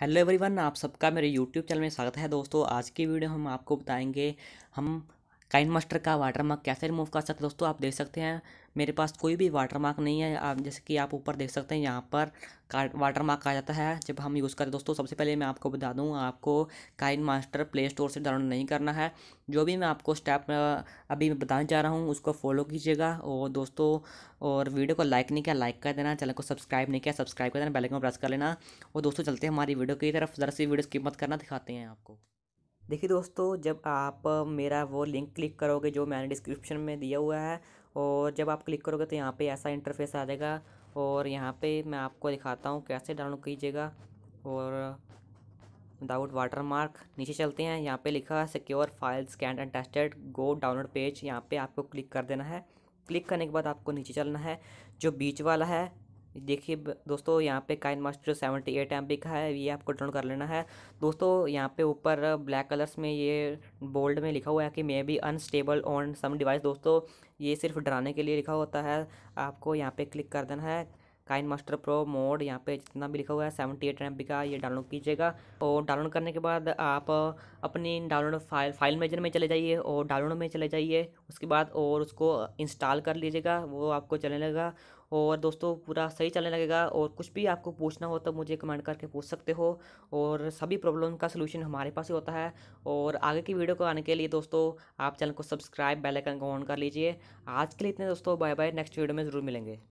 hello everyone आप सबका मेरे यूट्यूब चैनल में स्वागत है दोस्तों आज की वीडियो हम आपको बताएंगे हम काइन मास्टर का वाटरमार्क कैसे रिमूव कर सकते दोस्तों आप देख सकते हैं मेरे पास कोई भी वाटरमार्क नहीं है आप जैसे कि आप ऊपर देख सकते हैं यहाँ पर वाटरमार्क आ जाता है जब हम यूज़ करें दोस्तों सबसे पहले मैं आपको बता दूँ आपको काइन मास्टर प्ले स्टोर से डाउनलोड नहीं करना है जो भी मैं आपको स्टेप अभी मैं बताने जा रहा हूँ उसको फॉलो कीजिएगा और दोस्तों और वीडियो को लाइक नहीं किया लाइक कर देना चैनल को सब्सक्राइब नहीं किया सब्सक्राइब कर देना बेल आइकन प्रेस कर लेना और दोस्तों चलते हैं हमारी वीडियो की तरफ ज़रा सी वीडियो की मत करना दिखाते हैं आपको देखिए दोस्तों जब आप मेरा वो लिंक क्लिक करोगे जो मैंने डिस्क्रिप्शन में दिया हुआ है और जब आप क्लिक करोगे तो यहाँ पे ऐसा इंटरफेस आ जाएगा और यहाँ पे मैं आपको दिखाता हूँ कैसे डाउनलोड कीजिएगा और विदाउट वाटर मार्क नीचे चलते हैं यहाँ पे लिखा है secure file scan and tested go download page यहाँ पे आपको क्लिक कर देना है क्लिक करने के बाद आपको नीचे चलना है जो बीच वाला है देखिए दोस्तों यहाँ पे Kine Master seventy eight M का है ये आपको डाउनलोड कर लेना है दोस्तों यहाँ पे ऊपर ब्लैक कलर्स में ये बोल्ड में लिखा हुआ है कि may be unstable on some device दोस्तों ये सिर्फ डराने के लिए लिखा होता है आपको यहाँ पे क्लिक कर देना है काइन मास्टर प्रो मोड यहाँ पे जितना भी लिखा हुआ है सेवेंटी एट एम का ये डाउनलोड कीजिएगा और डाउनलोड करने के बाद आप अपनी डाउनलोड फाइल फाइल मेजर में चले जाइए और डाउनलोड में चले जाइए उसके बाद और उसको इंस्टॉल कर लीजिएगा वो आपको चलने लगेगा और दोस्तों पूरा सही चलने लगेगा और कुछ भी आपको पूछना हो तो मुझे कमेंट करके पूछ सकते हो और सभी प्रॉब्लम का सलूशन हमारे पास ही होता है और आगे की वीडियो को आने के लिए दोस्तों आप चैनल को सब्सक्राइब बेल आइकन को ऑन कर लीजिए आज के लिए इतने दोस्तों बाय बाय नेक्स्ट वीडियो में ज़रूर मिलेंगे